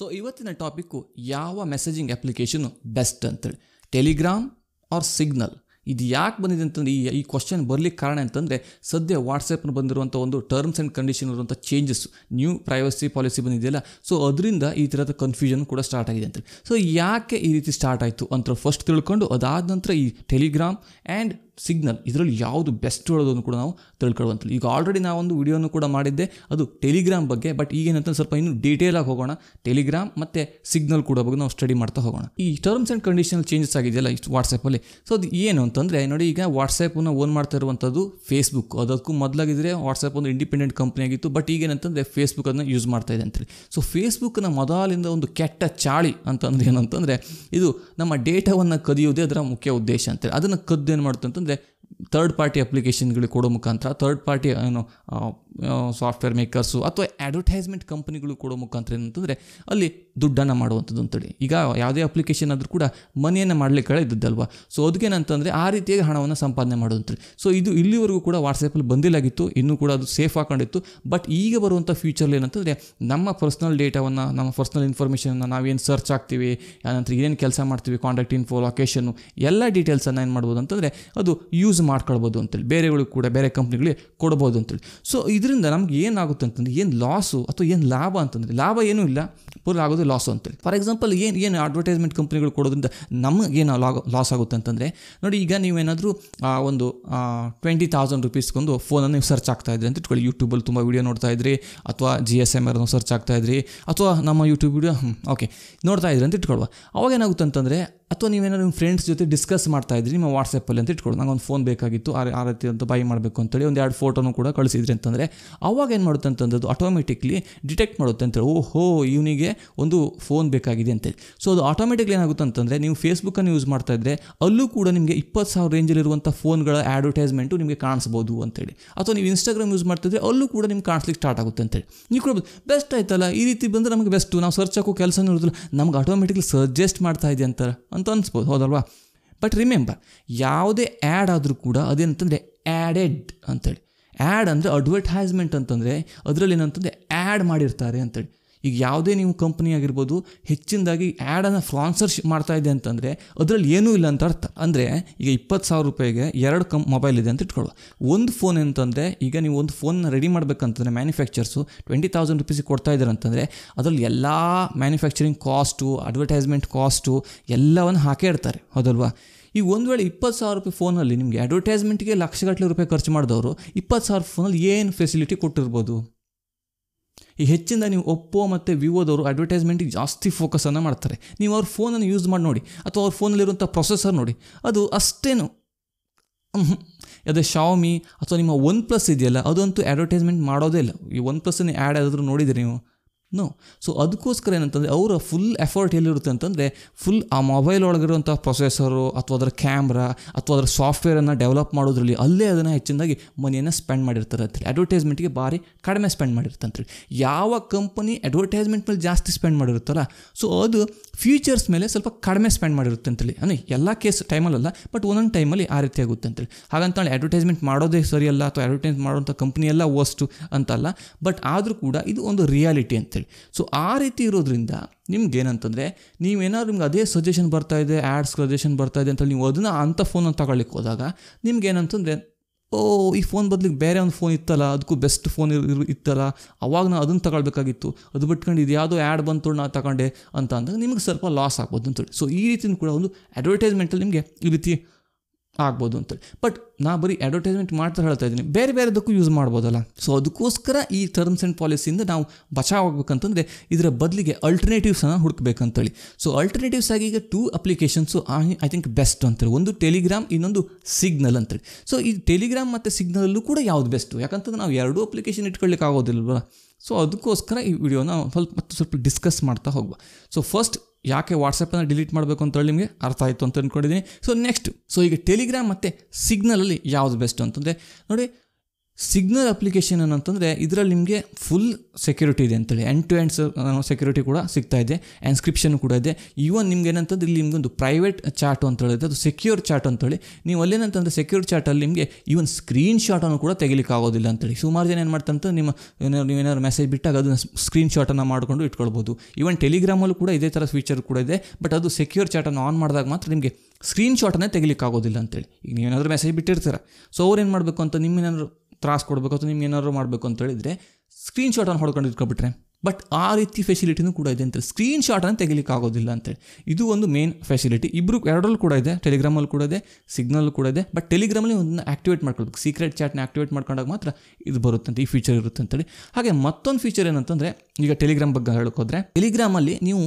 so ಇವತ್ತಿನ topic ಯಾವ messaging application best ಅಂತೇಳಿ ಟೆಲಿಗ್ರಾಮ್ ಆರ್ ಸಿಗ್ನಲ್ ಇದು ಯಾಕೆ ಬಂದಿದೆ ಅಂತಂದರೆ ಈ ಈ ಕ್ವಶನ್ ಬರಲಿಕ್ಕೆ ಕಾರಣ ಅಂತಂದರೆ ಸದ್ಯ ವಾಟ್ಸಪ್ನ ಬಂದಿರುವಂಥ ಒಂದು ಟರ್ಮ್ಸ್ ಆ್ಯಂಡ್ ಕಂಡೀಷನ್ ಇರುವಂಥ ಚೇಂಜಸ್ ನ್ಯೂ ಪ್ರೈವಸಿ ಪಾಲಿಸಿ ಬಂದಿದೆಯಲ್ಲ ಸೊ ಅದರಿಂದ ಈ ಥರದ ಕನ್ಫ್ಯೂಷನ್ ಕೂಡ ಸ್ಟಾರ್ಟ್ ಆಗಿದೆ ಅಂತೇಳಿ ಸೊ ಯಾಕೆ ಈ ರೀತಿ ಸ್ಟಾರ್ಟ್ ಆಯಿತು ಅಂತ ಫಸ್ಟ್ ತಿಳ್ಕೊಂಡು ಅದಾದ ನಂತರ ಈ ಟೆಲಿಗ್ರಾಮ್ ಆ್ಯಂಡ್ ಸಿಗ್ನಲ್ ಇದರಲ್ಲಿ ಯಾವುದು ಬೆಸ್ಟ್ ಹೇಳೋದನ್ನು ಕೂಡ ನಾವು ತಿಳ್ಕೊಳ್ಳುವಂಥದ್ದು ಈಗ ಆಲ್ರೆಡಿ ಒಂದು ವಿಡಿಯೋನು ಕೂಡ ಮಾಡಿದ್ದೆ ಅದು ಟೆಲಿಗ್ರಾಮ್ ಬಗ್ಗೆ ಬಟ್ ಈಗೇನಂತ ಸ್ವಲ್ಪ ಇನ್ನೂ ಡೀಟೇಲ್ ಆಗಿ ಹೋಗೋಣ ಟೆಲಿಗ್ರಾಮ್ ಮತ್ತು ಸಿಗ್ನಲ್ ಕೂಡ ಬಗ್ಗೆ ನಾವು ಸ್ಟಡಿ ಮಾಡ್ತಾ ಹೋಗೋಣ ಈ ಟರ್ಮ್ಸ್ ಆ್ಯಂಡ್ ಕಂಡೀಷನಲ್ ಚೇಂಜಸ್ ಆಗಿದೆಯಲ್ಲ ಇಷ್ಟು ವಾಟ್ಸಪ್ಪಲ್ಲಿ ಸೊ ಅದು ಏನು ಅಂತಂದರೆ ನೋಡಿ ಈಗ ವಾಟ್ಸಪ್ಪನ್ನು ಓನ್ ಮಾಡ್ತಾ ಇರುವಂಥದ್ದು ಫೇಸ್ಬುಕ್ ಅದಕ್ಕೂ ಮೊದಲಾಗಿದ್ದರೆ ವಾಟ್ಸಪ್ ಒಂದು ಇಂಡಿಪೆಂಡೆಂಟ್ ಕಂಪ್ನಿ ಆಗಿತ್ತು ಬಟ್ ಈಗೇನಂತಂದರೆ ಫೇಸ್ಬುಕ್ ಅದನ್ನು ಯೂಸ್ ಮಾಡ್ತಾ ಇದೆ ಅಂತೇಳಿ ಸೊ ಫೇಸ್ಬುಕ್ನ ಮೊದಲಿಂದ ಒಂದು ಕೆಟ್ಟ ಚಾಳಿ ಅಂತಂದ್ರೆ ಏನಂತಂದರೆ ಇದು ನಮ್ಮ ಡೇಟಾವನ್ನು ಕದಿಯೋದೇ ಅದರ ಮುಖ್ಯ ಉದ್ದೇಶ ಅಂತೇಳಿ ಅದನ್ನು ಕದ್ದು ಏನು ಮಾಡ್ತಂತಂದ್ರೆ de ಥರ್ಡ್ ಪಾರ್ಟಿ ಅಪ್ಲಿಕೇಶನ್ಗಳಿಗೆ ಕೊಡೋ ಮುಖಾಂತರ ಥರ್ಡ್ ಪಾರ್ಟಿ ಏನು ಸಾಫ್ಟ್ವೇರ್ ಮೇಕರ್ಸು ಅಥವಾ ಅಡ್ವರ್ಟೈಸ್ಮೆಂಟ್ ಕಂಪ್ನಿಗಳು ಕೊಡೋ ಮುಖಾಂತರ ಏನಂತಂದರೆ ಅಲ್ಲಿ ದುಡ್ಡನ್ನು ಮಾಡುವಂಥದ್ದು ಅಂತೇಳಿ ಈಗ ಯಾವುದೇ ಅಪ್ಲಿಕೇಶನ್ ಆದರೂ ಕೂಡ ಮಾಡಲಿ ಮಾಡಲಿಕ್ಕೆ ಇದ್ದದ್ದಲ್ವ ಸೊ ಅದಕ್ಕೇನಂತಂದರೆ ಆ ರೀತಿಯಾಗಿ ಹಣವನ್ನು ಸಂಪಾದನೆ ಮಾಡುವಂಥೇಳಿ ಸೊ ಇದು ಇಲ್ಲಿವರೆಗೂ ಕೂಡ ವಾಟ್ಸಪ್ಪಲ್ಲಿ ಬಂದಿಲ್ಲಾಗಿತ್ತು ಇನ್ನೂ ಕೂಡ ಅದು ಸೇಫ್ ಹಾಕೊಂಡಿತ್ತು ಬಟ್ ಈಗ ಬರುವಂಥ ಫ್ಯೂಚರ್ಲಿ ಏನಂತಂದರೆ ನಮ್ಮ ಪರ್ಸ್ನಲ್ ಡೇಟಾವನ್ನು ನಮ್ಮ ಪರ್ಸ್ನಲ್ ಇನ್ಫಾರ್ಮೇಷನನ್ನು ನಾವೇನು ಸರ್ಚ್ ಆಗ್ತೀವಿ ನಂತರ ಏನೇನು ಕೆಲಸ ಮಾಡ್ತೀವಿ ಕಾಂಟ್ಯಾಕ್ಟ್ ಇನ್ಫೋ ಲೊಕೇಶನ್ನು ಎಲ್ಲ ಡೀಟೇಲ್ಸನ್ನು ಏನು ಮಾಡ್ಬೋದು ಅಂತಂದರೆ ಅದು ಯೂಸ್ ಮಾಡ್ಕೊಳ್ಬೋದು ಅಂತೇಳಿ ಬೇರೆಗಳಿಗೆ ಕೂಡ ಬೇರೆ ಕಂಪ್ನಿಗಳಿಗೆ ಕೊಡ್ಬೋದು ಅಂತೇಳಿ ಸೊ ಇದರಿಂದ ನಮ್ಗೆ ಏನಾಗುತ್ತೆ ಅಂತಂದರೆ ಏನು ಲಾಸು ಅಥವಾ ಏನು ಲಾಭ ಅಂತಂದರೆ ಲಾಭ ಏನೂ ಇಲ್ಲ ಪೂರ ಆಗೋದು ಲಾಸ್ ಅಂತೇಳಿ ಫಾರ್ ಎಕ್ಸಾಂಪಲ್ ಏನು ಏನು ಅಡ್ವರ್ಟೈಸ್ಮೆಂಟ್ ಕಂಪ್ನಿಗಳು ಕೊಡೋದ್ರಿಂದ ನಮಗೆ ಏನು ಲಾಸ್ ಆಗುತ್ತೆ ಅಂತಂದರೆ ನೋಡಿ ಈಗ ನೀವೇನಾದರೂ ಒಂದು ಟ್ವೆಂಟಿ ತೌಸಂಡ್ ರುಪೀಸ್ಗೊಂದು ಫೋನನ್ನು ನೀವು ಸರ್ಚ್ ಆಗ್ತಾ ಇದ್ರಿ ಅಂತ ಇಟ್ಕೊಳ್ಳಿ ಯೂಟ್ಯೂಬಲ್ಲಿ ತುಂಬ ವೀಡಿಯೋ ನೋಡ್ತಾ ಇದ್ರಿ ಅಥವಾ ಜಿ ಎಸ್ ಎಮ್ ಆರ್ನ ಸರ್ಚ್ ಆಗ್ತಾ ಇದ್ರಿ ಅಥವಾ ನಮ್ಮ ಯೂಟ್ಯೂಬ್ ವೀಡಿಯೋ ಓಕೆ ನೋಡ್ತಾ ಇದ್ರಿ ಅಂತ ಇಟ್ಕೊಳ್ಳುವ ಅವಾಗ ಏನಾಗುತ್ತೆ ಅಂತಂದರೆ ಅಥವಾ ನೀವೇನಾದ್ರು ನಿಮ್ಮ ಫ್ರೆಂಡ್ಸ್ ಜೊತೆ ಡಿಸ್ಕಸ್ ಮಾಡ್ತಾ ಇದ್ರಿ ನಿಮ್ಮ ವಾಟ್ಸಪ್ಪಲ್ಲಿ ಅಂತ ಇಟ್ಕೊಳ್ಳಿ ನಂಗೆ ಒಂದು ಫೋನ್ ಬೇಕಾಗಿತ್ತು ಆ ಆ ರೀತಿ ಅಂತ ಬೈ ಮಾಡಬೇಕು ಅಂತೇಳಿ ಒಂದು ಎರಡು ಫೋಟೋನು ಕೂಡ ಕಳಿಸಿದ್ರಿ ಅಂತಂದರೆ ಅವಾಗ ಏನು ಮಾಡುತ್ತೆ ಅಂತಂದದ್ದು ಆಟೋಮೆಟಿಕ್ಲಿ ಡಿಟೆಕ್ಟ್ ಮಾಡುತ್ತೆ ಅಂತೇಳಿ ಓಹೋ ಇವನಿಗೆ ಒಂದು ಫೋನ್ ಬೇಕಾಗಿದೆ ಅಂತೇಳಿ ಸೊ ಅದು ಆಟೋಮೆಟಿಕ್ ಏನಾಗುತ್ತೆ ಅಂತಂದರೆ ನೀವು ಫೇಸ್ಬುಕ್ಕನ್ನು ಯೂಸ್ ಮಾಡ್ತಾ ಇದ್ದರೆ ಅಲ್ಲೂ ಕೂಡ ನಿಮಗೆ ಇಪ್ಪತ್ತು ಸಾವಿರ ರೇಂಜಲ್ಲಿರುವಂಥ ಫೋನ್ಗಳ ಆ್ಯಡ್ವರ್ಟೈಸ್ಮೆಂಟು ನಿಮಗೆ ಕಾಣಿಸ್ಬೋದು ಅಂತೇಳಿ ಅಥವಾ ನೀವು ಇನ್ಸ್ಟಾಗ್ರಾಮ್ ಯೂಸ್ ಮಾಡ್ತಿದ್ರೆ ಅಲ್ಲೂ ಕೂಡ ನಿಮ್ಗೆ ಕಾಣಿಸ್ಲಿಕ್ಕೆ ಸ್ಟಾರ್ಟ್ ಆಗುತ್ತೆ ಅಂತೇಳಿ ನೀವು ಕೊಡ್ಬೋದು ಬೆಸ್ಟ್ ಆಯ್ತಲ್ಲ ಈ ರೀತಿ ಬಂದರೆ ನಮಗೆ ಬೆಸ್ಟು ನಾವು ಸರ್ಚ್ ಹಾಕೋ ಕೆಲಸ ಇರೋದಿಲ್ಲ ನಮ್ಗೆ ಆಟೋಮೆಟಿಕ್ಲಿ ಸಜೆಸ್ಟ್ ಮಾಡ್ತಾ ಇದೆ ಅಂತ ಅಂತ ಅನ್ಸ್ಬೋದು ಹೌದಲ್ವಾ ಬಟ್ ರಿಮೆಂಬರ್ ಯಾವುದೇ ಆ್ಯಡ್ ಆದರೂ ಕೂಡ ಅದೇನಂತಂದರೆ ಆ್ಯಡೆಡ್ ಅಂತೇಳಿ ಆ್ಯಡ್ ಅಂದರೆ ಅಡ್ವರ್ಟೈಸ್ಮೆಂಟ್ ಅಂತಂದರೆ ಅದರಲ್ಲಿ ಏನಂತಂದರೆ ಆ್ಯಡ್ ಮಾಡಿರ್ತಾರೆ ಅಂತೇಳಿ ಈಗ ಯಾವುದೇ ನೀವು ಕಂಪ್ನಿ ಆಗಿರ್ಬೋದು ಹೆಚ್ಚಿನದಾಗಿ ಆ್ಯಡನ್ನು ಸ್ಪಾನ್ಸರ್ಶಿಪ್ ಮಾಡ್ತಾ ಇದೆ ಅಂತಂದರೆ ಅದರಲ್ಲಿ ಏನೂ ಇಲ್ಲ ಅಂತ ಅರ್ಥ ಅಂದರೆ ಈಗ ಇಪ್ಪತ್ತು ಸಾವಿರ ರೂಪಾಯಿಗೆ ಎರಡು ಕಂ ಮೊಬೈಲ್ ಇದೆ ಅಂತ ಇಟ್ಕೊಳ್ಳೋ ಒಂದು ಫೋನ್ ಅಂತಂದರೆ ಈಗ ನೀವು ಒಂದು ಫೋನ್ನ ರೆಡಿ ಮಾಡಬೇಕಂತಂದರೆ ಮ್ಯಾನುಫ್ಯಾಕ್ಚರ್ಸು ಟ್ವೆಂಟಿ ತೌಸಂಡ್ ರುಪೀಸಿಗೆ ಕೊಡ್ತಾ ಇದ್ದಾರೆ ಅಂತಂದರೆ ಅದರಲ್ಲಿ ಎಲ್ಲ ಮ್ಯಾನುಫ್ಯಾಕ್ಚರಿಂಗ್ ಕಾಸ್ಟು ಅಡ್ವರ್ಟೈಸ್ಮೆಂಟ್ ಕಾಸ್ಟು ಎಲ್ಲವನ್ನು ಹಾಕೇ ಇಡ್ತಾರೆ ಹೌದಲ್ವಾ ಈಗ ಒಂದು ವೇಳೆ ಇಪ್ಪತ್ತು ಸಾವಿರ ರೂಪಾಯಿ ಫೋನಲ್ಲಿ ನಿಮಗೆ ಅಡ್ವರ್ಟೈಸ್ಮೆಂಟ್ಗೆ ಲಕ್ಷಗಟ್ಟಲೆ ರೂಪಾಯಿ ಖರ್ಚು ಮಾಡಿದವರು ಇಪ್ಪತ್ತು ಸಾವಿರ ಫೋನಲ್ಲಿ ಏನು ಫೆಸಿಲಿಟಿ ಕೊಟ್ಟಿರ್ಬೋದು ಈ ಹೆಚ್ಚಿಂದ ನೀವು ಒಪ್ಪೋ ಮತ್ತು ವಿವೋದವರು ಅಡ್ವರ್ಟೈಸ್ಮೆಂಟಿಗೆ ಜಾಸ್ತಿ ಫೋಕಸನ್ನು ಮಾಡ್ತಾರೆ ನೀವು ಅವ್ರ ಫೋನನ್ನು ಯೂಸ್ ಮಾಡಿ ನೋಡಿ ಅಥವಾ ಅವ್ರ ಫೋನಲ್ಲಿರುವಂಥ ಪ್ರೊಸೆಸರ್ ನೋಡಿ ಅದು ಅಷ್ಟೇನು ಅದೇ ಶಾವಮಿ ಅಥವಾ ನಿಮ್ಮ ಒನ್ ಪ್ಲಸ್ ಇದೆಯಲ್ಲ ಅದಂತೂ ಅಡ್ವರ್ಟೈಸ್ಮೆಂಟ್ ಮಾಡೋದೇ ಇಲ್ಲ ಈ ಒನ್ ಪ್ಲಸ್ನ ಆ್ಯಡ್ ಆದರೂ ನೋಡಿದ್ರಿ ನೀವು ನೋ ಸೊ ಅದಕ್ಕೋಸ್ಕರ ಏನಂತಂದರೆ ಅವರ ಫುಲ್ ಎಫರ್ಟ್ ಎಲ್ಲಿರುತ್ತೆ ಅಂತಂದರೆ ಫುಲ್ ಆ ಮೊಬೈಲ್ ಒಳಗಿರುವಂಥ ಪ್ರೊಸೆಸರು ಅಥವಾ ಅದರ ಕ್ಯಾಮ್ರಾ ಅಥವಾ ಅದರ ಸಾಫ್ಟ್ವೇರನ್ನು ಡೆವಲಪ್ ಮಾಡೋದ್ರಲ್ಲಿ ಅಲ್ಲೇ ಅದನ್ನು ಹೆಚ್ಚಿನದಾಗಿ ಮನೆಯನ್ನು ಸ್ಪೆಂಡ್ ಮಾಡಿರ್ತಾರೆ ಅಂತೇಳಿ ಅಡ್ವರ್ಟೈಸ್ಮೆಂಟ್ಗೆ ಭಾರಿ ಕಡಿಮೆ ಸ್ಪೆಂಡ್ ಮಾಡಿರುತ್ತೆ ಅಂತೇಳಿ ಯಾವ ಕಂಪನಿ ಅಡ್ವರ್ಟೈಸ್ಮೆಂಟ್ ಮೇಲೆ ಜಾಸ್ತಿ ಸ್ಪೆಂಡ್ ಮಾಡಿರುತ್ತಲ್ಲ ಸೊ ಅದು ಫ್ಯೂಚರ್ಸ್ ಮೇಲೆ ಸ್ವಲ್ಪ ಕಡಿಮೆ ಸ್ಪೆಂಡ್ ಮಾಡಿರುತ್ತೆ ಅಂತೇಳಿ ಅಂದರೆ ಎಲ್ಲ ಕೇಸ್ ಟೈಮಲ್ಲ ಬಟ್ ಒಂದೊಂದು ಟೈಮಲ್ಲಿ ಆ ರೀತಿ ಆಗುತ್ತೆ ಅಂತೇಳಿ ಹಾಗಂತೇಳಿ ಅಡ್ವರ್ಟೈಸ್ಮೆಂಟ್ ಮಾಡೋದೇ ಸರಿಯಲ್ಲ ಅಥವಾ ಅಡ್ವರ್ಟೈಸ್ ಮಾಡೋಂಥ ಕಂಪ್ನಿಯೆಲ್ಲ ವಸ್ಟು ಅಂತಲ್ಲ ಬಟ್ ಆದರೂ ಕೂಡ ಇದು ಒಂದು ರಿಯಾಲಿಟಿ ಅಂತೇಳಿ ಅಂಥೇಳಿ ಸೊ ಆ ರೀತಿ ಇರೋದ್ರಿಂದ ನಿಮ್ಗೆ ಏನಂತಂದರೆ ನೀವೇನಾದ್ರು ನಿಮ್ಗೆ ಅದೇ ಸಜೆಷನ್ ಇದೆ ಆ್ಯಡ್ಸ್ ಸಜೆಷನ್ ಬರ್ತಾ ಇದೆ ಅಂತೇಳಿ ನೀವು ಅದನ್ನು ಅಂಥ ಫೋನನ್ನು ತಗೊಳ್ಳಿಕ್ಕೆ ಹೋದಾಗ ನಿಮ್ಗೆ ಏನಂತಂದರೆ ಓ ಈ ಫೋನ್ ಬದಲಿಗೆ ಬೇರೆ ಒಂದು ಫೋನ್ ಇತ್ತಲ್ಲ ಅದಕ್ಕೂ ಬೆಸ್ಟ್ ಫೋನ್ ಇರ್ ಇತ್ತಲ್ಲ ಅವಾಗ ನಾನು ಅದನ್ನು ತಗೊಳ್ಬೇಕಾಗಿತ್ತು ಅದು ಬಿಟ್ಕೊಂಡು ಇದು ಯಾವುದೋ ಆ್ಯಡ್ ಬಂತು ನಾನು ತಗೊಂಡೆ ಅಂತ ಅಂದಾಗ ನಿಮಗೆ ಸ್ವಲ್ಪ ಲಾಸ್ ಆಗ್ಬೋದು ಅಂತೇಳಿ ಸೊ ಈ ರೀತಿಯೂ ಕೂಡ ಒಂದು ಅಡ್ವರ್ಟೈಸ್ಮೆಂಟಲ್ಲಿ ನಿಮಗೆ ಈ ರೀತಿ ಆಗ್ಬೋದು ಅಂತೇಳಿ ಬಟ್ ನಾ ಬರೀ ಅಡ್ವರ್ಟೈಸ್ಮೆಂಟ್ ಮಾಡ್ತಾ ಹೇಳ್ತಾ ಇದ್ದೀನಿ ಬೇರೆ ಬೇರೆದಕ್ಕೂ ಯೂಸ್ ಮಾಡ್ಬೋದಲ್ಲ ಸೊ ಅದಕ್ಕೋಸ್ಕರ ಈ ಟರ್ಮ್ಸ್ ಆ್ಯಂಡ್ ಪಾಲಿಸಿಯಿಂದ ನಾವು ಬಚಾವಾಗಬೇಕಂತಂದರೆ ಇದರ ಬದಲಿಗೆ ಅಲ್ಟರ್ನೇಟಿವ್ಸನ್ನು ಹುಡುಕಬೇಕಂತೇಳಿ ಸೊ ಅಲ್ಟರ್ನೇಟಿವ್ಸ್ ಆಗಿ ಈಗ two applications I think best ಅಂತೇಳಿ ಒಂದು ಟೆಲಿಗ್ರಾಮ್ ಇನ್ನೊಂದು ಸಿಗ್ನಲ್ ಅಂತೇಳಿ ಸೊ ಈ ಟೆಲಿಗ್ರಾಮ್ ಮತ್ತು ಸಿಗ್ನಲಲ್ಲೂ ಕೂಡ ಯಾವುದು ಬೆಸ್ಟು ಯಾಕಂತಂದ್ರೆ ನಾವು ಎರಡೂ ಅಪ್ಲಿಕೇಶನ್ ಇಟ್ಕೊಳ್ಳಿಕ್ಕೆ ಆಗೋದಿಲ್ವಲ್ಲ ಸೊ ಅದಕ್ಕೋಸ್ಕರ ಈ ವಿಡಿಯೋನ ಸ್ವಲ್ಪ ಮತ್ತು ಸ್ವಲ್ಪ ಡಿಸ್ಕಸ್ ಮಾಡ್ತಾ ಹೋಗುವ ಸೊ ಫಸ್ಟ್ ಯಾಕೆ ವಾಟ್ಸಪ್ಪನ್ನು ಡಿಲೀಟ್ ಮಾಡಬೇಕು ಅಂತೇಳಿ ನಿಮಗೆ ಅರ್ಥ ಆಯಿತು ಅಂತ ಅಂದ್ಕೊಂಡಿದ್ದೀನಿ ಸೊ ನೆಕ್ಸ್ಟ್ ಸೊ ಈಗ ಟೆಲಿಗ್ರಾಮ್ ಮತ್ತು ಸಿಗ್ನಲಲ್ಲಿ ಯಾವುದು ಬೆಸ್ಟ್ ಅಂತಂದರೆ ನೋಡಿ ಸಿಗ್ನಲ್ ಅಪ್ಲಿಕೇಶನ್ ಏನಂತಂದರೆ ಇದರಲ್ಲಿ ನಿಮಗೆ ಫುಲ್ ಸೆಕ್ಯೂರಿಟಿ ಇದೆ ಅಂತೇಳಿ ಎಂಡ್ ಟು ಎಂಡ್ ಸೆಕ್ಯೂರಿಟಿ ಕೂಡ ಸಿಗ್ತಾ ಇದೆ ಎನ್ಸ್ಕ್ರಿಪ್ಷನ್ ಕೂಡ ಇದೆ ಈವನ್ ನಿಮ್ಗೆ ಏನಂತಂದ್ರೆ ಇಲ್ಲಿ ಒಂದು ಪ್ರೈವೇಟ್ ಚಾಟ್ ಅಂತ ಹೇಳಿದೆ ಅದು ಸೆಕ್ಯೂರ್ ಚಾಟ್ ಅಂತೇಳಿ ನೀವು ಅಲ್ಲೇನಂತಂದ್ರೆ ಸೆಕ್ಯೂರ್ ಚಾಟಲ್ಲಿ ನಿಮಗೆ ಈವನ್ ಸ್ಕ್ರೀನ್ ಶಾಟನ್ನು ಕೂಡ ತೆಗಿಲಿಕ್ಕೆ ಆಗೋದಿಲ್ಲ ಅಂತೇಳಿ ಸುಮಾರು ಜನ ಏನು ಮಾಡ್ತಂತ ನಿಮ್ಮ ಏನಾದ್ರು ನೀವೇನಾದ್ರು ಮೆಸೇಜ್ ಬಿಟ್ಟಾಗ ಅದನ್ನು ಸ್ಕ್ರೀನ್ ಶಾಟನ್ನು ಮಾಡಿಕೊಂಡು ಇಟ್ಕೊಳ್ಬೋದು ಈವನ್ ಟೆಲಿಗ್ರಾಮಲ್ಲೂ ಕೂಡ ಇದೇ ಥರ ಫೀಚರ್ ಕೂಡ ಇದೆ ಬಟ್ ಅದು ಸೆಕ್ಯೂರ್ ಚಾಟನ್ನು ಆನ್ ಮಾಡಿದಾಗ ಮಾತ್ರ ನಿಮಗೆ ಸ್ಕ್ರೀನ್ ಶಾಟನ್ನೇ ತೆಗಿಲಿಕ್ಕೆ ಆಗೋದಿಲ್ಲ ಅಂತೇಳಿ ಈಗ ನೀವೇನಾದರೂ ಮೆಸೇಜ್ ಬಿಟ್ಟಿರ್ತೀರ ಸೊ ಅವ್ರು ಏನು ಮಾಡಬೇಕು ಅಂತ ನಿಮ್ಮೇನಾದ್ರು ತ್ರಾಸು ಕೊಡಬೇಕು ಅಥವಾ ನಿಮ್ಗೆ ಏನಾದ್ರು ಮಾಡಬೇಕು ಅಂತ ಹೇಳಿದರೆ ಸ್ಕ್ರೀನ್ ಶಾಟನ್ನು ಹೊಡ್ಕೊಂಡು ಇಟ್ಕೊಬಿಟ್ರೆ ಬಟ್ ಆ ರೀತಿ ಫೆಸಿಲಿಟಿನೂ ಕೂಡ ಇದೆ ಅಂತೇಳಿ ಸ್ಕ್ರೀನ್ ಶಾಟನ್ನು ತೆಗಿಲಿಕ್ಕೆ ಆಗೋದಿಲ್ಲ ಅಂತೇಳಿ ಇದು ಒಂದು ಮೇನ್ ಫೆಸಿಲಿಟಿ ಇಬ್ಬರು ಎರಡರಲ್ಲೂ ಕೂಡ ಇದೆ ಟೆಲಿಗ್ರಾಮಲ್ಲಿ ಕೂಡ ಇದೆ ಸಿಗ್ನಲ್ ಕೂಡ ಇದೆ ಬಟ್ ಟೆಲಿಗ್ರಾಮಲ್ಲಿ ಒಂದನ್ನು ಆ್ಯಕ್ಟಿವೇಟ್ ಮಾಡ್ಕೊಳ್ಬೇಕು ಸೀಕ್ರೆಟ್ ಚಾಟ್ನ ಆ್ಯಕ್ಟಿವೇಟ್ ಮಾಡ್ಕೊಂಡಾಗ ಮಾತ್ರ ಇದು ಬರುತ್ತಂತೆ ಈ ಫೀಚರ್ ಇರುತ್ತೆ ಅಂತೇಳಿ ಹಾಗೆ ಮತ್ತೊಂದು ಫೀಚರ್ ಏನಂತಂದರೆ ಈಗ ಟೆಲಿಗ್ರಾಮ್ ಬಗ್ಗೆ ಹೇಳೋಕ್ಕೋದ್ರೆ ಟೆಲಿಗ್ರಾಮಲ್ಲಿ ನೀವು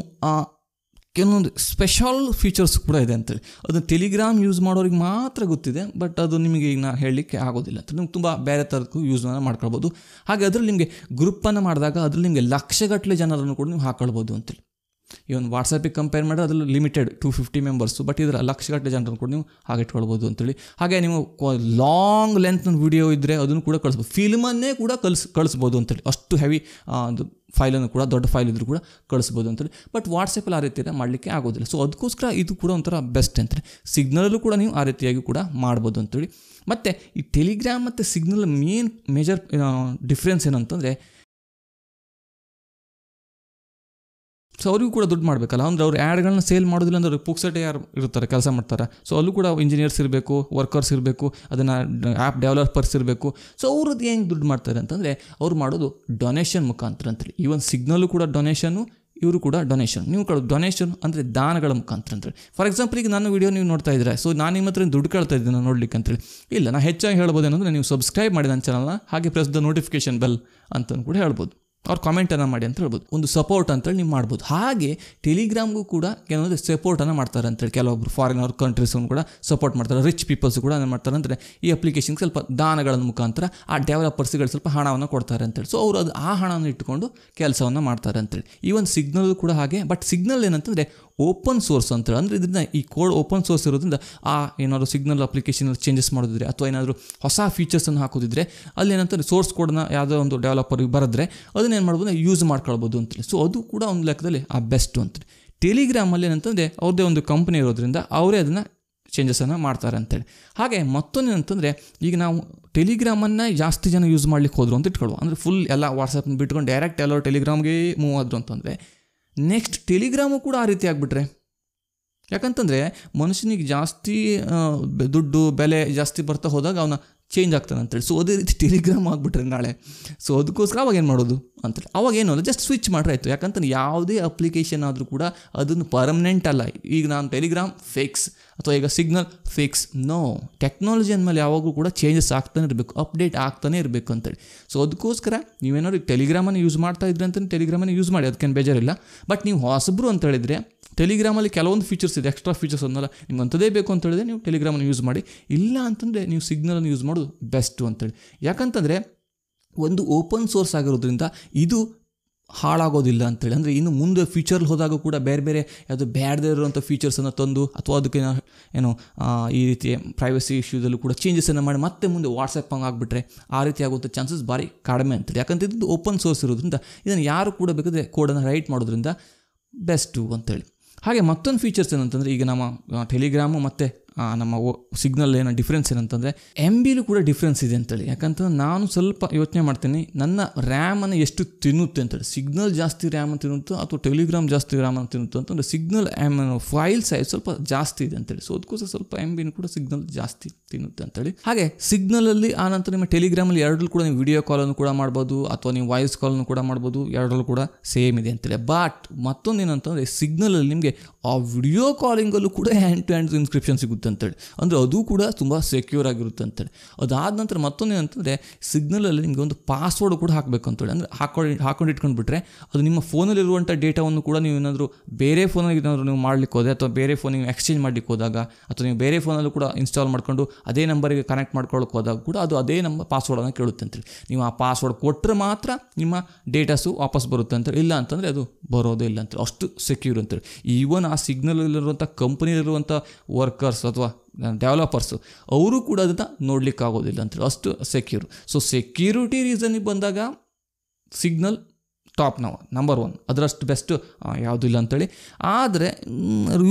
ಕೆಲವೊಂದು ಸ್ಪೆಷಲ್ ಫೀಚರ್ಸ್ ಕೂಡ ಇದೆ ಅಂತೇಳಿ ಅದನ್ನು ಟೆಲಿಗ್ರಾಮ್ ಯೂಸ್ ಮಾಡೋರಿಗೆ ಮಾತ್ರ ಗೊತ್ತಿದೆ ಬಟ್ ಅದು ನಿಮಗೆ ಈಗ ನಾ ಹೇಳಲಿಕ್ಕೆ ಆಗೋದಿಲ್ಲ ನಿಮ್ಗೆ ತುಂಬ ಬೇರೆ ಥರದಕ್ಕೂ ಯೂಸ್ನ ಮಾಡ್ಕೊಳ್ಬೋದು ಹಾಗೆ ಅದರಲ್ಲಿ ನಿಮಗೆ ಗ್ರೂಪನ್ನು ಮಾಡಿದಾಗ ಅದರಲ್ಲಿ ನಿಮಗೆ ಲಕ್ಷಗಟ್ಟಲೆ ಜನರನ್ನು ಕೂಡ ನೀವು ಹಾಕೊಳ್ಬೋದು ಅಂತೇಳಿ ಇವನ್ ವಾಟ್ಸಪ್ಪಿಗೆ ಕಂಪೇರ್ ಮಾಡಿದ್ರೆ ಅದರಲ್ಲಿ limited to fifty members but ಇದರ ಲಕ್ಷಗಟ್ಟಲೆ ಜನರನ್ನು ಕೂಡ ನೀವು ಹಾಗೆ ಇಟ್ಕೊಳ್ಬೋದು ಅಂತೇಳಿ ಹಾಗೆ ನೀವು ಲಾಂಗ್ ಲೆಂತ್ ವೀಡಿಯೋ ಇದ್ದರೆ ಅದನ್ನು ಕೂಡ ಕಳಿಸ್ಬೋದು ಫಿಲ್ಮನ್ನೇ ಕೂಡ ಕಳಿಸ್ ಕಳಿಸ್ಬೋದು ಅಂತೇಳಿ ಅಷ್ಟು ಹೆವಿ ಫೈಲನ್ನು ಕೂಡ ದೊಡ್ಡ ಫೈಲ್ ಇದ್ದರೂ ಕೂಡ ಕಳಿಸ್ಬೋದು ಅಂತೇಳಿ ಬಟ್ ವಾಟ್ಸಪ್ಪಲ್ಲಿ ಆ ರೀತಿಯಿಂದ ಮಾಡಲಿಕ್ಕೆ ಆಗೋದಿಲ್ಲ ಸೊ ಅದಕ್ಕೋಸ್ಕರ ಇದು ಕೂಡ ಒಂಥರ ಬೆಸ್ಟ್ ಅಂತೇಳಿ ಸಿಗ್ನಲಲ್ಲೂ ಕೂಡ ನೀವು ಆ ರೀತಿಯಾಗಿ ಕೂಡ ಮಾಡ್ಬೋದು ಅಂತೇಳಿ ಮತ್ತು ಈ ಟೆಲಿಗ್ರಾಮ್ ಮತ್ತು ಸಿಗ್ನಲ್ ಮೇನ್ ಮೇಜರ್ ಡಿಫ್ರೆನ್ಸ್ ಏನಂತಂದರೆ ಸೊ ಅವರಿಗೂ ಕೂಡ ದುಡ್ಡು ಮಾಡಬೇಕಲ್ಲ ಅಂದರೆ ಅವ್ರು ಆ್ಯಡ್ಗಳನ್ನ ಸೇಲ್ ಮಾಡೋದಿಲ್ಲ ಅಂದ್ರೆ ಪುಕ್ಸಟೆ ಯಾರು ಇರ್ತಾರೆ ಕೆಲಸ ಮಾಡ್ತಾರೆ ಸೊ ಅಲ್ಲೂ ಕೂಡ ಇಂಜಿನಿಯರ್ಸ್ ಇರಬೇಕು ವರ್ಕರ್ಸ್ ಇರಬೇಕು ಅದನ್ನು ಆ್ಯಪ್ ಡೆವಲಪರ್ಸ್ ಇರಬೇಕು ಸೊ ಅವ್ರದ್ದು ಹೆಂಗೆ ದುಡ್ಡು ಮಾಡ್ತಾರೆ ಅಂತಂದರೆ ಅವ್ರು ಮಾಡೋದು ಡೊನೇಷನ್ ಮುಖಾಂತರ ಅಂತೇಳಿ ಈವನ್ ಸಿಗ್ನಲ್ಲು ಕೂಡ ಡೊನೇಷನ್ನು ಇವರು ಕೂಡ ಡೊನೇಷನ್ ನೀವು ಕೂಡ ಡೊನೇಷನ್ ಅಂದರೆ ದಾನಗಳ ಮುಖಾಂತರ ಅಂತೇಳಿ ಫಾರ್ ಎಕ್ಸಾಂಪಲ್ ಈಗ ನನ್ನ ವೀಡಿಯೋ ನೀವು ನೋಡ್ತಾ ಇದ್ದೀರಾ ಸೊ ನಾನು ನಿಮ್ಮ ಹತ್ರ ದುಡ್ಡು ಕೇಳ್ತಾ ಇದ್ದೀನಿ ನೋಡ್ಲಿಕ್ಕೆ ಅಂತೇಳಿ ಇಲ್ಲ ನಾನು ಹೆಚ್ಚಾಗಿ ಹೇಳ್ಬೋದು ಏನಂದರೆ ನೀವು ಸಬ್ಸ್ಕ್ರೈಬ್ ಮಾಡಿ ನನ್ನ ಚಾನಲ್ನ ಹಾಗೆ ಪ್ರೆಸ್ ದ ನೋಟಿಫಿಕೇಷನ್ ಬೆಲ್ ಅಂತಲೂ ಕೂಡ ಹೇಳ್ಬೋದು ಅವ್ರು ಕಾಮೆಂಟನ್ನು ಮಾಡಿ ಅಂತ ಹೇಳ್ಬೋದು ಒಂದು ಸಪೋರ್ಟ್ ಅಂತೇಳಿ ನೀವು ಮಾಡ್ಬೋದು ಹಾಗೆ ಟೆಲಿಗ್ರಾಮ್ಗೂ ಕೂಡ ಕೆಲವೊಂದು ಸಪೋರ್ಟನ್ನು ಮಾಡ್ತಾರೆ ಅಂತೇಳಿ ಕೆಲವೊಬ್ರು ಫಾರಿನ್ ಅವ್ರ ಕಂಟ್ರೀಸ್ಗೂ ಕೂಡ ಸಪೋರ್ಟ್ ಮಾಡ್ತಾರೆ ರಿಚ್ ಪೀಪಲ್ಸ್ ಕೂಡ ಏನು ಮಾಡ್ತಾರೆ ಅಂದರೆ ಈ ಅಪ್ಲಿಕೇಶನ್ಗೆ ಸ್ವಲ್ಪ ದಾನಗಳ ಮುಖಾಂತರ ಆ ಡೆವಲಪರ್ಸ್ಗಳು ಸ್ವಲ್ಪ ಹಣವನ್ನು ಕೊಡ್ತಾರೆ ಅಂತೇಳಿ ಸೊ ಅವರು ಅದು ಆ ಹಣವನ್ನು ಇಟ್ಟುಕೊಂಡು ಕೆಲಸವನ್ನು ಮಾಡ್ತಾರೆ ಅಂತೇಳಿ ಈ ಒಂದು ಸಿಗ್ನಲ್ ಕೂಡ ಹಾಗೆ ಬಟ್ ಸಿಗ್ನಲ್ ಏನಂತಂದರೆ ಓಪನ್ ಸೋರ್ಸ್ ಅಂತೇಳಿ ಅಂದರೆ ಇದರಿಂದ ಈ ಕೋಡ್ ಓಪನ್ ಸೋರ್ಸ್ ಇರೋದ್ರಿಂದ ಆ ಏನಾದರೂ ಸಿಗ್ನಲ್ ಅಪ್ಲಿಕೇಶನಲ್ಲಿ ಚೇಂಜಸ್ ಮಾಡೋದಿದ್ರೆ ಅಥವಾ ಏನಾದರೂ ಹೊಸ ಫೀಚರ್ಸನ್ನು ಹಾಕೋದಿದ್ರೆ ಅಲ್ಲಿ ಏನಂತಂದರೆ ಸೋರ್ಸ್ ಕೋಡನ್ನ ಯಾವುದೋ ಒಂದು ಡೆವಲಪರ್ ಬರೆದ್ರೆ ಅದನ್ನೇನು ಮಾಡ್ಬೋದು ಯೂಸ್ ಮಾಡ್ಕೊಳ್ಬೋದು ಅಂತೇಳಿ ಸೊ ಅದು ಕೂಡ ಒಂದು ಲೆಕ್ಕದಲ್ಲಿ ಆ ಬೆಸ್ಟು ಅಂತೇಳಿ ಟೆಲಿಗ್ರಾಮಲ್ಲಿ ಏನಂತಂದರೆ ಅವ್ರದ್ದೇ ಒಂದು ಕಂಪ್ನಿ ಇರೋದ್ರಿಂದ ಅವರೇ ಅದನ್ನು ಚೇಂಜಸನ್ನು ಮಾಡ್ತಾರೆ ಅಂತೇಳಿ ಹಾಗೆ ಮತ್ತೊಂದೇನಂತಂದರೆ ಈಗ ನಾವು ಟೆಲಿಗ್ರಾಮನ್ನು ಜಾಸ್ತಿ ಜನ ಯೂಸ್ ಮಾಡ್ಲಿಕ್ಕೆ ಹೋದ್ರು ಅಂತ ಇಟ್ಕೊಳ್ಳುವ ಅಂದರೆ ಫುಲ್ ಎಲ್ಲ ವಾಟ್ಸಪ್ನ ಬಿಟ್ಕೊಂಡು ಡೈರೆಕ್ಟ್ ಎಲ್ಲರೂ ಟೆಲಿಗ್ರಾಮ್ಗೆ ಮೂವ್ ಆದರು ಅಂತಂದರೆ ನೆಕ್ಸ್ಟ್ ಟೆಲಿಗ್ರಾಮು ಕೂಡ ಆ ರೀತಿ ಆಗಿಬಿಟ್ರೆ ಯಾಕಂತಂದರೆ ಮನುಷ್ಯನಿಗೆ ಜಾಸ್ತಿ ದುಡ್ಡು ಬೆಲೆ ಜಾಸ್ತಿ ಬರ್ತಾ ಹೋದಾಗ ಅವನ ಚೇಂಜ್ ಆಗ್ತಾನೆ ಅಂತೇಳಿ ಸೊ ಅದೇ ರೀತಿ ಟೆಲಿಗ್ರಾಮ್ ಆಗಿಬಿಟ್ರೆ ನಾಳೆ ಸೊ ಅದಕ್ಕೋಸ್ಕರ ಅವಾಗ ಏನು ಮಾಡೋದು ಅಂತೇಳಿ ಅವಾಗ ಏನು ಅಲ್ಲ ಜಸ್ಟ್ ಸ್ವಿಚ್ ಮಾಡ್ರೆ ಆಯಿತು ಯಾಕಂತಂದ್ರೆ ಯಾವುದೇ ಅಪ್ಲಿಕೇಶನ್ ಆದರೂ ಕೂಡ ಅದನ್ನು ಪರ್ಮನೆಂಟ್ ಅಲ್ಲ ಈಗ ನಾನು ಟೆಲಿಗ್ರಾಮ್ ಫಿಕ್ಸ್ ಅಥವಾ ಈಗ ಸಿಗ್ನಲ್ ಫಿಕ್ಸ್ ನೋ ಟೆಕ್ನಾಲಜಿ ಅಂದಮೇಲೆ ಯಾವಾಗೂ ಕೂಡ ಚೇಂಜಸ್ ಆಗ್ತಾನೆ ಇರಬೇಕು ಅಪ್ಡೇಟ್ ಆಗ್ತಾನೆ ಇರಬೇಕು ಅಂತೇಳಿ ಸೊ ಅದಕ್ಕೋಸ್ಕರ ನೀವೇನಾದ್ರು ಟೆಲಿಗ್ರಾಮನ್ನು ಯೂಸ್ ಮಾಡ್ತಾ ಇದ್ರೆ ಅಂತಂದ್ರೆ ಟೆಲಿಗ್ರಾಮನ್ನು ಯೂಸ್ ಮಾಡಿ ಅದಕ್ಕೇನು ಬೇಜಾರಿಲ್ಲ ಬಟ್ ನೀವು ಹೊಸಬ್ರು ಅಂತ ಹೇಳಿದರೆ ಟೆಲಿಗ್ರಾಮಲ್ಲಿ ಕೆಲವೊಂದು ಫೀಚರ್ಸ್ ಇದೆ ಎಕ್ಸ್ಟ್ರಾ ಫೀಚರ್ಸ್ ಅದನ್ನೆಲ್ಲ ನಿಮ್ಗೆ ಬೇಕು ಅಂತ ಹೇಳಿದ್ರೆ ನೀವು ಟೆಲಿಗ್ರಾಮನ್ನು ಯೂಸ್ ಮಾಡಿ ಇಲ್ಲ ಅಂತಂದರೆ ನೀವು ಸಿಗ್ನಲನ್ನು ಯೂಸ್ ಮಾಡೋದು ಬೆಸ್ಟು ಅಂತೇಳಿ ಯಾಕಂತಂದರೆ ಒಂದು ಓಪನ್ ಸೋರ್ಸ್ ಆಗಿರೋದ್ರಿಂದ ಇದು ಹಾಳಾಗೋದಿಲ್ಲ ಅಂತೇಳಿ ಅಂದರೆ ಇನ್ನು ಮುಂದೆ ಫ್ಯೂಚರ್ಲಿ ಹೋದಾಗ ಕೂಡ ಬೇರೆ ಬೇರೆ ಯಾವುದು ಬ್ಯಾಡ್ದೇ ಇರುವಂಥ ಫೀಚರ್ಸನ್ನು ತಂದು ಅಥವಾ ಅದಕ್ಕೆ ಏನು ಈ ರೀತಿ ಪ್ರೈವಸಿ ಇಶ್ಯೂದಲ್ಲೂ ಕೂಡ ಚೇಂಜಸನ್ನು ಮಾಡಿ ಮತ್ತೆ ಮುಂದೆ ವಾಟ್ಸಪ್ ಹಂಗೆ ಆಗಿಬಿಟ್ರೆ ಆ ರೀತಿ ಆಗುವಂಥ ಚಾನ್ಸಸ್ ಭಾರಿ ಕಡಿಮೆ ಅಂತೇಳಿ ಯಾಕಂತ ಇದು ಓಪನ್ ಸೋರ್ಸ್ ಇರೋದ್ರಿಂದ ಇದನ್ನು ಯಾರು ಕೂಡ ಬೇಕಾದರೆ ಕೋಡನ್ನು ರೈಟ್ ಮಾಡೋದ್ರಿಂದ ಬೆಸ್ಟು ಅಂತೇಳಿ ಹಾಗೆ ಮತ್ತೊಂದು ಫೀಚರ್ಸ್ ಏನಂತಂದರೆ ಈಗ ನಮ್ಮ ಟೆಲಿಗ್ರಾಮು ಮತ್ತು ನಮ್ಮ ಸಿಗ್ನಲ್ ಏನೋ ಡಿಫ್ರೆನ್ಸ್ ಏನಂತಂದರೆ ಎಮ್ ಬಿಲು ಕೂಡ ಡಿಫ್ರೆನ್ಸ್ ಇದೆ ಅಂತೇಳಿ ಯಾಕಂತಂದ್ರೆ ನಾನು ಸ್ವಲ್ಪ ಯೋಚನೆ ಮಾಡ್ತೀನಿ ನನ್ನ ರ್ಯಾಮನ್ನು ಎಷ್ಟು ತಿನ್ನುತ್ತೆ ಅಂತೇಳಿ ಸಿಗ್ನಲ್ ಜಾಸ್ತಿ ರ್ಯಾಮನ್ನು ತಿನ್ನುತ್ತೋ ಅಥವಾ ಟೆಲಿಗ್ರಾಮ್ ಜಾಸ್ತಿ ಅಂತ ತಿನ್ನುತ್ತೋ ಅಂತಂದರೆ ಸಿಗ್ನಲ್ ಆ್ಯಮ್ ಫೈಲ್ ಸೈಜ್ ಸ್ವಲ್ಪ ಜಾಸ್ತಿ ಇದೆ ಅಂತೇಳಿ ಸೊ ಅದಕ್ಕೋಸ್ಕರ ಸ್ವಲ್ಪ ಎಮ್ ಬಿನು ಕೂಡ ಸಿಗ್ನಲ್ ಜಾಸ್ತಿ ತಿನ್ನುತ್ತೆ ಅಂತೇಳಿ ಹಾಗೆ ಸಿಗ್ನಲಲ್ಲಿ ಆ ನಂತರ ನಿಮ್ಮ ಟೆಲಿಗ್ರಾಮಲ್ಲಿ ಎರಡರಲ್ಲೂ ಕೂಡ ನೀವು ವಿಡಿಯೋ ಕಾಲನ್ನು ಕೂಡ ಮಾಡ್ಬೋದು ಅಥವಾ ನೀವು ವಾಯ್ಸ್ ಕಾಲನ್ನು ಕೂಡ ಮಾಡ್ಬೋದು ಎರಡರಲ್ಲೂ ಕೂಡ ಸೇಮ್ ಇದೆ ಅಂತೇಳಿ ಬಟ್ ಮತ್ತೊಂದು ಏನಂತಂದರೆ ಸಿಗ್ನಲಲ್ಲಿ ನಿಮಗೆ ಆ ವಿಡಿಯೋ ಕಾಲಿಂಗಲ್ಲೂ ಕೂಡ ಹ್ಯಾಂಡ್ ಟು ಹ್ಯಾಂಡ್ ಇನ್ಸ್ಕ್ರಿಪ್ಷನ್ ಸಿಗುತ್ತೆ ಅಂತೇಳಿ ಅಂದರೆ ಅದು ಕೂಡ ತುಂಬ ಸೆಕ್ಯೂರ್ ಆಗಿರುತ್ತೆ ಅಂತೇಳಿ ಅದಾದ ನಂತರ ಮತ್ತೊಂದು ಏನಂತಂದರೆ ಸಿಗ್ನಲಲ್ಲಿ ನಿಮಗೆ ಒಂದು ಪಾಸ್ವರ್ಡ್ ಕೂಡ ಹಾಕಬೇಕು ಅಂತೇಳಿ ಅಂದರೆ ಹಾಕೊಂಡು ಹಾಕೊಂಡು ಇಟ್ಕೊಂಡು ಬಿಟ್ಟರೆ ಅದು ನಿಮ್ಮ ಫೋನಲ್ಲಿರುವಂಥ ಡೇಟಾವನ್ನು ಕೂಡ ನೀವು ಏನಾದರೂ ಬೇರೆ ಫೋನಲ್ಲಿ ಏನಾದರೂ ನೀವು ಮಾಡ್ಲಿಕ್ಕೆ ಹೋದೆ ಅಥವಾ ಬೇರೆ ಫೋನ್ ನೀವು ಎಕ್ಸ್ಚೇಂಜ್ ಮಾಡಲಿಕ್ಕೆ ಹೋದಾಗ ಅಥವಾ ನೀವು ಬೇರೆ ಫೋನಲ್ಲೂ ಕೂಡ ಇನ್ಸ್ಟಾಲ್ ಮಾಡಿಕೊಂಡು ಅದೇ ನಂಬರಿಗೆ ಕನೆಕ್ಟ್ ಮಾಡ್ಕೊಳ್ಳೋಕೆ ಹೋದಾಗ ಕೂಡ ಅದು ಅದೇ ನಮ್ಮ ಪಾಸ್ವರ್ಡನ್ನು ಕೇಳುತ್ತೆ ಅಂತೇಳಿ ನೀವು ಆ ಪಾಸ್ವರ್ಡ್ ಕೊಟ್ಟರೆ ಮಾತ್ರ ನಿಮ್ಮ ಡೇಟಾಸು ವಾಪಸ್ ಬರುತ್ತೆ ಅಂತೇಳಿ ಇಲ್ಲ ಅಂತಂದರೆ ಅದು ಬರೋದೇ ಇಲ್ಲ ಅಂತೇಳಿ ಅಷ್ಟು ಸೆಕ್ಯೂರ್ ಅಂತೇಳಿ ಈವನ್ ಆ ಸಿಗ್ನಲಲ್ಲಿರುವಂಥ ಕಂಪ್ನಿಯಲ್ಲಿರುವಂಥ ವರ್ಕರ್ಸ್ ಅಥವಾ ಡೆವಲಪರ್ಸು ಅವರು ಕೂಡ ಅದನ್ನು ಆಗೋದಿಲ್ಲ ಅಂತೇಳಿ ಅಷ್ಟು ಸೆಕ್ಯೂರ್ ಸೊ ಸೆಕ್ಯೂರಿಟಿ ರೀಸನಿಗೆ ಬಂದಾಗ ಸಿಗ್ನಲ್ ಟಾಪ್ ನಾವು ನಂಬರ್ ಒನ್ ಅದರಷ್ಟು ಬೆಸ್ಟು ಯಾವುದೂ ಇಲ್ಲ ಅಂತೇಳಿ ಆದರೆ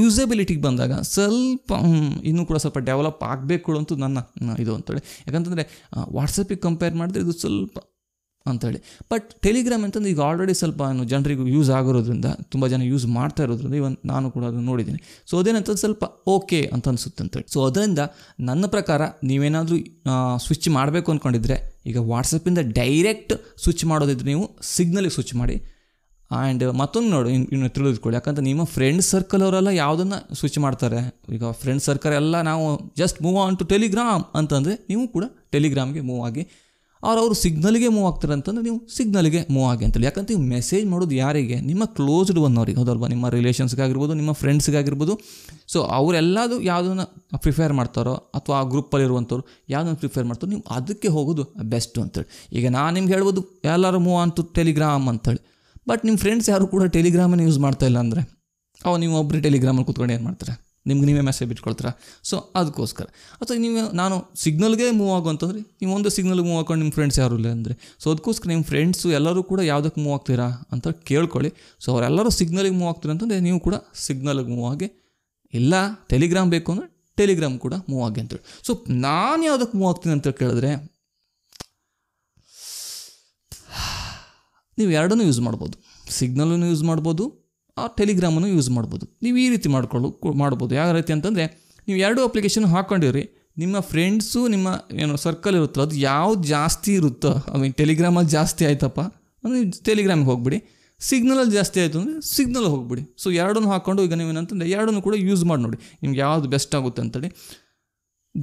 ಯೂಸಬಿಲಿಟಿಗೆ ಬಂದಾಗ ಸ್ವಲ್ಪ ಇನ್ನೂ ಕೂಡ ಸ್ವಲ್ಪ ಡೆವಲಪ್ ಆಗಬೇಕು ಅಂತೂ ನನ್ನ ಇದು ಅಂತೇಳಿ ಯಾಕಂತಂದರೆ ವಾಟ್ಸಪ್ಪಿಗೆ ಕಂಪೇರ್ ಮಾಡಿದ್ರೆ ಇದು ಸ್ವಲ್ಪ ಅಂತೇಳಿ ಬಟ್ ಟೆಲಿಗ್ರಾಮ್ ಅಂತಂದ್ರೆ ಈಗ ಆಲ್ರೆಡಿ ಸ್ವಲ್ಪ ಜನರಿಗೂ ಯೂಸ್ ಆಗಿರೋದ್ರಿಂದ ತುಂಬ ಜನ ಯೂಸ್ ಮಾಡ್ತಾ ಇರೋದ್ರಿಂದ ಇವನ್ ನಾನು ಕೂಡ ಅದನ್ನು ನೋಡಿದ್ದೀನಿ ಸೊ ಅದೇನಂತಂದು ಸ್ವಲ್ಪ ಓಕೆ ಅಂತ ಅನಿಸುತ್ತೆ ಅಂತೇಳಿ ಸೊ ಅದರಿಂದ ನನ್ನ ಪ್ರಕಾರ ನೀವೇನಾದರೂ ಸ್ವಿಚ್ ಮಾಡಬೇಕು ಅಂದ್ಕೊಂಡಿದ್ರೆ ಈಗ ವಾಟ್ಸಪ್ಪಿಂದ ಡೈರೆಕ್ಟ್ ಸ್ವಿಚ್ ಮಾಡೋದಿದ್ರೆ ನೀವು ಸಿಗ್ನಲಿಗೆ ಸ್ವಿಚ್ ಮಾಡಿ ಆ್ಯಂಡ್ ಮತ್ತೊಂದು ನೋಡಿ ಇನ್ನು ತಿಳಿದುಕೊಳ್ಳಿ ಯಾಕಂದರೆ ನಿಮ್ಮ ಫ್ರೆಂಡ್ ಸರ್ಕಲ್ ಅವರೆಲ್ಲ ಯಾವುದನ್ನು ಸ್ವಿಚ್ ಮಾಡ್ತಾರೆ ಈಗ ಫ್ರೆಂಡ್ ಸರ್ಕಲ್ ಎಲ್ಲ ನಾವು just move on to Telegram ಅಂತಂದರೆ ನೀವು ಕೂಡ ಟೆಲಿಗ್ರಾಮ್ಗೆ ಮೂವ್ ಆಗಿ ಅವ್ರು ಅವರು ಸಿಗ್ನಲ್ಗೆ ಮೂವ್ ಆಗ್ತಾರೆ ಅಂತಂದ್ರೆ ನೀವು ಸಿಗ್ನಲ್ಗೆ ಮೂವ್ ಆಗಿ ಅಂತೇಳಿ ಯಾಕಂತ ನೀವು ಮೆಸೇಜ್ ಮಾಡೋದು ಯಾರಿಗೆ ನಿಮ್ಮ ಕ್ಲೋಸ್ಡ್ ಒನ್ನವ್ರಿಗೆ ಹೌದಲ್ವಾ ನಿಮ್ಮ ರಿಲೇಷನ್ಸ್ಗಾಗಿರ್ಬೋದು ನಿಮ್ಮ ಫ್ರೆಂಡ್ಸ್ಗಾಗಿರ್ಬೋದು ಸೊ ಅವರೆಲ್ಲದು ಯಾವುದನ್ನು ಪ್ರಿಫೇರ್ ಮಾಡ್ತಾರೋ ಅಥವಾ ಆ ಗ್ರೂಪಲ್ಲಿರುವಂಥವ್ರು ಯಾವುದನ್ನು ಪ್ರಿಫೇರ್ ಮಾಡ್ತಾರೋ ನೀವು ಅದಕ್ಕೆ ಹೋಗೋದು ಬೆಸ್ಟು ಅಂತೇಳಿ ಈಗ ನಾನು ನಿಮ್ಗೆ ಹೇಳ್ಬೋದು ಎಲ್ಲರೂ ಮೂವ್ ಅಂತು ಟೆಲಿಗ್ರಾಮ್ ಅಂತೇಳಿ ಬಟ್ ನಿಮ್ಮ ಫ್ರೆಂಡ್ಸ್ ಯಾರು ಕೂಡ ಟೆಲಿಗ್ರಾಮನ್ನು ಯೂಸ್ ಮಾಡ್ತಾ ಇಲ್ಲ ಅಂದರೆ ಅವ ನೀವು ಒಬ್ಬರು ಟೆಲಿಗ್ರಾಮಲ್ಲಿ ಕೂತ್ಕೊಂಡು ಏನು ಮಾಡ್ತಾರೆ ನಿಮ್ಗೆ ನೀವೇ ಮೆಸೇಜ್ ಬಿಟ್ಕೊಳ್ತೀರಾ ಸೊ ಅದಕ್ಕೋಸ್ಕರ ಅಥವಾ ನೀವು ನಾನು ಸಿಗ್ನಲ್ಗೆ ಮೂವ್ ಅಂತಂದರೆ ನೀವು ಒಂದು ಸಿಗ್ನಲ್ಗೆ ಮೂವ್ ಹಾಕೊಂಡು ನಿಮ್ಮ ಫ್ರೆಂಡ್ಸ್ ಯಾರು ಇಲ್ಲ ಅಂದರೆ ಸೊ ಅದಕ್ಕೋಸ್ಕರ ನಿಮ್ಮ ಫ್ರೆಂಡ್ಸು ಎಲ್ಲರೂ ಕೂಡ ಯಾವುದಕ್ಕೆ ಮೂವ್ ಆಗ್ತೀರಾ ಅಂತ ಕೇಳ್ಕೊಳ್ಳಿ ಸೊ ಅವರೆಲ್ಲರೂ ಸಿಗ್ನಲಿಗೆ ಮೂವ್ ಆಗ್ತೀರ ಅಂತಂದರೆ ನೀವು ಕೂಡ ಸಿಗ್ನಲ್ಗೆ ಮೂವ್ ಆಗಿ ಇಲ್ಲ ಟೆಲಿಗ್ರಾಮ್ ಬೇಕು ಅಂದರೆ ಟೆಲಿಗ್ರಾಮ್ ಕೂಡ ಮೂವ್ ಆಗಿ ಅಂತೇಳಿ ಸೊ ನಾನು ಯಾವುದಕ್ಕೆ ಮೂವ್ ಆಗ್ತೀನಿ ಅಂತ ಕೇಳಿದ್ರೆ ನೀವು ಎರಡನ್ನೂ ಯೂಸ್ ಮಾಡ್ಬೋದು ಸಿಗ್ನಲನ್ನು ಯೂಸ್ ಮಾಡ್ಬೋದು ಆ ಟೆಲಿಗ್ರಾಮನ್ನು ಯೂಸ್ ಮಾಡ್ಬೋದು ನೀವು ಈ ರೀತಿ ಮಾಡ್ಕೊಳ್ಳು ಮಾಡ್ಬೋದು ಯಾವ ರೀತಿ ಅಂತಂದರೆ ನೀವು ಎರಡು ಅಪ್ಲಿಕೇಶನ್ ಹಾಕ್ಕೊಂಡಿರಿ ನಿಮ್ಮ ಫ್ರೆಂಡ್ಸು ನಿಮ್ಮ ಏನು ಸರ್ಕಲ್ ಇರುತ್ತಲ್ಲ ಅದು ಯಾವ್ದು ಜಾಸ್ತಿ ಇರುತ್ತೋ ಐ ಮೀನ್ ಟೆಲಿಗ್ರಾಮಲ್ಲಿ ಜಾಸ್ತಿ ಆಯ್ತಪ್ಪ ಅಂದರೆ ಟೆಲಿಗ್ರಾಮಿಗೆ ಹೋಗ್ಬಿಡಿ ಸಿಗ್ನಲಲ್ಲಿ ಜಾಸ್ತಿ ಆಯಿತು ಅಂದರೆ ಸಿಗ್ನಲ್ ಹೋಗ್ಬಿಡಿ ಸೊ ಎರಡನ್ನೂ ಹಾಕ್ಕೊಂಡು ಈಗ ನೀವೇನಂತಂದರೆ ಎರಡನ್ನೂ ಕೂಡ ಯೂಸ್ ಮಾಡಿ ನೋಡಿ ನಿಮ್ಗೆ ಯಾವುದು ಬೆಸ್ಟ್ ಆಗುತ್ತೆ ಅಂತೇಳಿ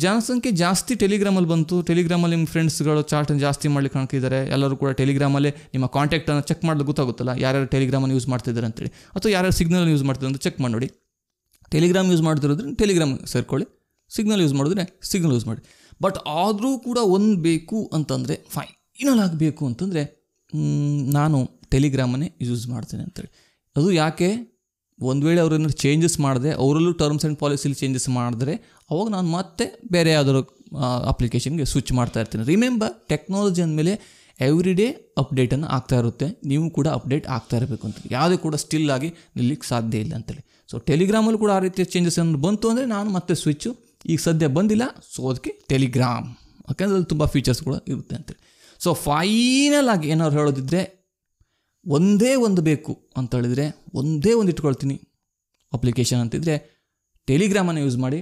ಜನಸಂಖ್ಯೆ ಜಾಸ್ತಿ ಟೆಲಿಗ್ರಾಮಲ್ಲಿ ಬಂತು ಟೆಲಿಗ್ರಾಮಲ್ಲಿ ನಿಮ್ಮ ಫ್ರೆಂಡ್ಸ್ಗಳು ಚಾರ್ಟನ್ನು ಜಾಸ್ತಿ ಮಾಡ್ಲಿಕ್ಕೆ ಕಾಣ್ತಿದ್ದಾರೆ ಎಲ್ಲರೂ ಕೂಡ ಟೆಲಿಗ್ರಾಮಲ್ಲೇ ನಿಮ್ಮ ಕಾಂಟ್ಯಾಕ್ಟನ್ನು ಚೆಕ್ ಮಾಡಲು ಗೊತ್ತಾಗುತ್ತಲ್ಲ ಯಾರ್ಯಾರು ಟೆಲಿಗ್ರಾಮನ್ನು ಯೂಸ್ ಮಾಡ್ತಿದ್ದಾರೆ ಅಂತೇಳಿ ಅಥವಾ ಯಾರ್ಯಾರು ಸಿಗ್ನಲ್ ಯೂಸ್ ಮಾಡ್ತಿದ್ದಾರೆ ಅಂತ ಚೆಕ್ ಮಾಡಿ ಟೆಲಿಗ್ರಾಮ್ ಯೂಸ್ ಮಾಡ್ತಿರೋದ್ರೆ ಟೆಲಿಗ್ರಾಮ್ ಸೇರ್ಕೊಳ್ಳಿ ಸಿಗ್ನಲ್ ಯೂಸ್ ಮಾಡಿದ್ರೆ ಸಿಗ್ನಲ್ ಯೂಸ್ ಮಾಡಿ ಬಟ್ ಆದರೂ ಕೂಡ ಒಂದು ಬೇಕು ಅಂತಂದರೆ ಫೈನಲ್ ಆಗಬೇಕು ಅಂತಂದರೆ ನಾನು ಟೆಲಿಗ್ರಾಮನ್ನೇ ಯೂಸ್ ಮಾಡ್ತೇನೆ ಅಂತೇಳಿ ಅದು ಯಾಕೆ ಒಂದು ವೇಳೆ ಅವರು ಏನಾದ್ರು ಚೇಂಜಸ್ ಮಾಡಿದೆ ಅವರಲ್ಲೂ ಟರ್ಮ್ಸ್ ಆ್ಯಂಡ್ ಪಾಲಿಸಿಲಿ ಚೇಂಜಸ್ ಮಾಡಿದ್ರೆ ಅವಾಗ ನಾನು ಮತ್ತೆ ಬೇರೆ ಯಾವ್ದಾದ್ರು ಅಪ್ಲಿಕೇಶನ್ಗೆ ಸ್ವಿಚ್ ಮಾಡ್ತಾ ಇರ್ತೀನಿ ರಿಮೆಂಬರ್ ಟೆಕ್ನಾಲಜಿ ಅಂದಮೇಲೆ ಎವ್ರಿ ಡೇ ಅಪ್ಡೇಟನ್ನು ಆಗ್ತಾ ಇರುತ್ತೆ ನೀವು ಕೂಡ ಅಪ್ಡೇಟ್ ಆಗ್ತಾ ಇರಬೇಕು ಅಂತ ಯಾವುದೇ ಕೂಡ ಸ್ಟಿಲ್ ಆಗಿ ನಿಲ್ಲಿಕ್ಕೆ ಸಾಧ್ಯ ಇಲ್ಲ ಅಂತೇಳಿ ಸೊ ಟೆಲಿಗ್ರಾಮಲ್ಲೂ ಕೂಡ ಆ ರೀತಿಯ ಚೇಂಜಸ್ ಏನಾದ್ರು ಬಂತು ಅಂದರೆ ನಾನು ಮತ್ತೆ ಸ್ವಿಚ್ಚು ಈಗ ಸದ್ಯ ಬಂದಿಲ್ಲ ಸೊ ಅದಕ್ಕೆ ಟೆಲಿಗ್ರಾಮ್ ಯಾಕೆಂದ್ರೆ ಅಲ್ಲಿ ತುಂಬ ಫೀಚರ್ಸ್ ಕೂಡ ಇರುತ್ತೆ ಅಂತೇಳಿ ಸೊ ಫೈನಲ್ ಆಗಿ ಏನಾದ್ರು ಹೇಳೋದಿದ್ರೆ ಒಂದೇ ಒಂದು ಬೇಕು ಅಂತ ಹೇಳಿದರೆ ಒಂದೇ ಒಂದು ಇಟ್ಕೊಳ್ತೀನಿ ಅಪ್ಲಿಕೇಶನ್ ಅಂತಿದ್ರೆ ಟೆಲಿಗ್ರಾಮನ್ನು ಯೂಸ್ ಮಾಡಿ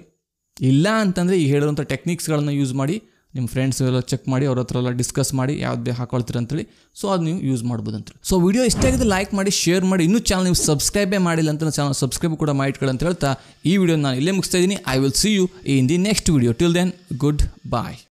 ಇಲ್ಲ ಅಂತಂದರೆ ಈ ಹೇಳುವಂಥ ಟೆಕ್ನಿಕ್ಸ್ಗಳನ್ನು ಯೂಸ್ ಮಾಡಿ ನಿಮ್ಮ ಫ್ರೆಂಡ್ಸ್ ಎಲ್ಲ ಚೆಕ್ ಮಾಡಿ ಅವ್ರ ಹತ್ರ ಎಲ್ಲ ಡಿಸ್ಕಸ್ ಮಾಡಿ ಯಾವುದೇ ಹಾಕೊಳ್ತೀರ ಅಂತೇಳಿ ಸೊ ಅದು ನೀವು ಯೂಸ್ ಮಾಡ್ಬೋದು ಅಂತೇಳಿ ಸೊ ವಿಡಿಯೋ ಇಷ್ಟ ಆಗಿದೆ ಲೈಕ್ ಮಾಡಿ ಶೇರ್ ಮಾಡಿ ಇನ್ನೂ ಚಾನಲ್ ನೀವು ಸಬ್ಸ್ಕ್ರೈಬೇ ಮಾಡಿಲ್ಲ ಅಂತ ಚಾನಲ್ ಸಬ್ಸ್ಕ್ರೈಬ್ ಕೂಡ ಮಾಡಿ ಅಂತ ಹೇಳ್ತಾ ಈ ವಿಡಿಯೋ ನಾನು ಇಲ್ಲೇ ಮುಗಿಸ್ತಾ ಇದ್ದೀನಿ I will see you in the next video till then good bye